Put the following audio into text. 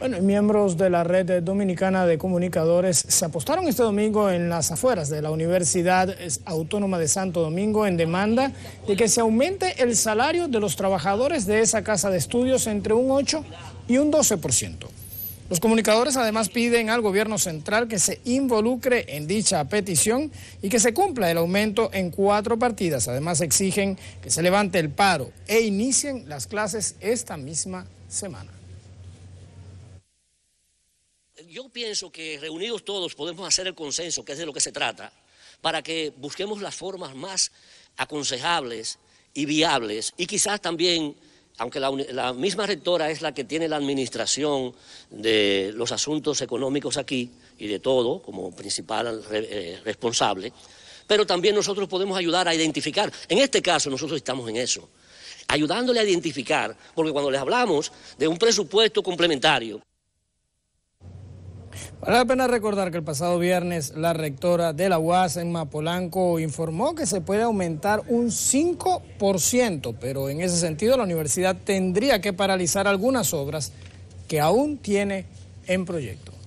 Bueno, miembros de la Red Dominicana de Comunicadores se apostaron este domingo en las afueras de la Universidad Autónoma de Santo Domingo en demanda de que se aumente el salario de los trabajadores de esa casa de estudios entre un 8 y un 12%. Los comunicadores además piden al gobierno central que se involucre en dicha petición y que se cumpla el aumento en cuatro partidas. Además exigen que se levante el paro e inicien las clases esta misma semana yo pienso que reunidos todos podemos hacer el consenso, que es de lo que se trata, para que busquemos las formas más aconsejables y viables y quizás también aunque la, misma rectora es la que tiene la administración de los asuntos económicos aquí y de todo como principal eh, responsable, pero también nosotros podemos ayudar a identificar. En este caso nosotros estamos en eso, ayudándole a identificar, porque cuando les hablamos de un presupuesto complementario, Vale la pena recordar que el pasado viernes la rectora de la UAS en Mapolanco informó que se puede aumentar un 5%, pero en ese sentido la universidad tendría que paralizar algunas obras que aún tiene en proyecto.